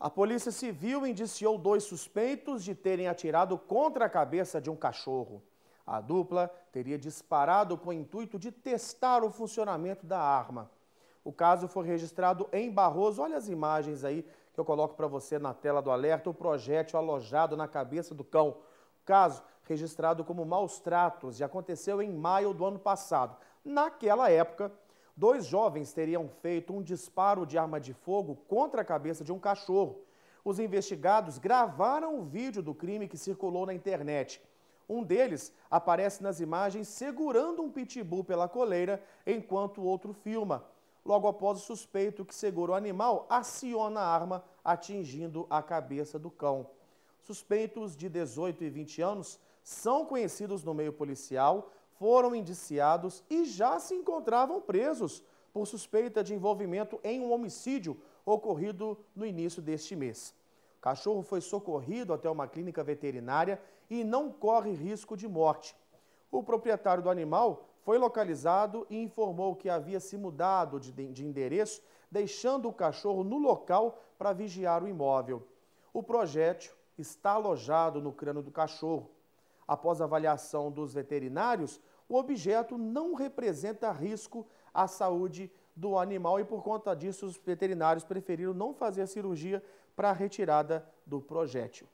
A Polícia Civil indiciou dois suspeitos de terem atirado contra a cabeça de um cachorro. A dupla teria disparado com o intuito de testar o funcionamento da arma. O caso foi registrado em Barroso. Olha as imagens aí que eu coloco para você na tela do alerta: o projétil alojado na cabeça do cão. O caso registrado como maus tratos e aconteceu em maio do ano passado. Naquela época, dois jovens teriam feito um disparo de arma de fogo contra a cabeça de um cachorro. Os investigados gravaram o vídeo do crime que circulou na internet. Um deles aparece nas imagens segurando um pitbull pela coleira, enquanto o outro filma. Logo após o suspeito que segura o animal, aciona a arma, atingindo a cabeça do cão. Suspeitos de 18 e 20 anos são conhecidos no meio policial foram indiciados e já se encontravam presos por suspeita de envolvimento em um homicídio ocorrido no início deste mês. O cachorro foi socorrido até uma clínica veterinária e não corre risco de morte. O proprietário do animal foi localizado e informou que havia se mudado de, endereço, deixando o cachorro no local para vigiar o imóvel. O projétil está alojado no crânio do cachorro após avaliação dos veterinários, o objeto não representa risco à saúde do animal e, por conta disso, os veterinários preferiram não fazer a cirurgia para a retirada do projétil.